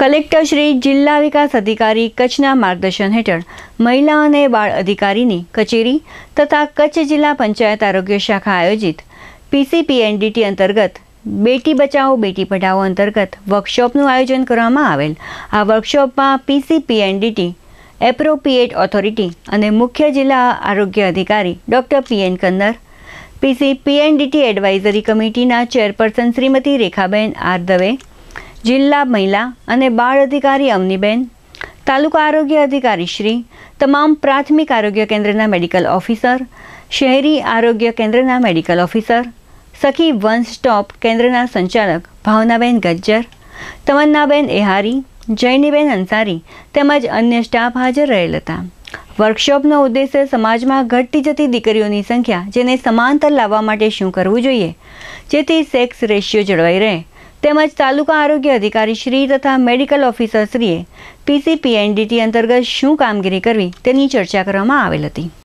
collector Shri જિલ્લા વિકાસ અધિકારી કચ્છના માર્ગદર્શન હેઠળ મહિલા અને બાળ અધિકારીની કચેરી તથા કચ્છ જિલ્લા પંચાયત આરોગ્ય શાખા આયોજિત પીસીપીએનડીટી અંતર્ગત બેટી બચાવો બેટી પઢાઓ અંતર્ગત વર્કશોપનું આયોજન કરવામાં આવેલ આ વર્કશોપમાં પીસીપીએનડીટી એપ્રોપ્રિએટ ઓથોરિટી અને મુખ્ય જિલ્લા આરોગ્ય અધિકારી doctor PN Kannar PNDT advisory કમિટીના ચેરપર્સન શ્રીમતી રેખાબેન આર દવે જિલ્લા મહિલા અને બાળ અધિકારી અવનીબેન તાલુકા આરોગ્ય અધિકારી શ્રી તમામ પ્રાથમિક આરોગ્ય કેન્દ્રના મેડિકલ ઓફિસર શહેરી આરોગ્ય કેન્દ્રના medical officer Sakhi one stop કેન્દ્રના સંચાલક ભાવનાબેન ગજ્જર તમન્નાબેન એહારી જૈનીબેન અંસારી તેમજ અન્ય સ્ટાફ હાજર રહેલ હતા વર્કશોપનો ઉદ્દેશ્ય સમાજમાં ઘટતી જતી દીકરીઓની સંખ્યા જેને સમાંતર લાવવા માટે શું કરવું જોઈએ જેથી સેક્સ રેશિયો જળવાઈ રહે તેમજ તાલુકા આરોગ્ય અધિકારી શ્રી તથા મેડિકલ ઓફિસરશ્રીએ પીસીપીએનડીટી અંતર્ગત શું કામગીરી કરવી તેની ચર્ચા કરવામાં આવેલ હતી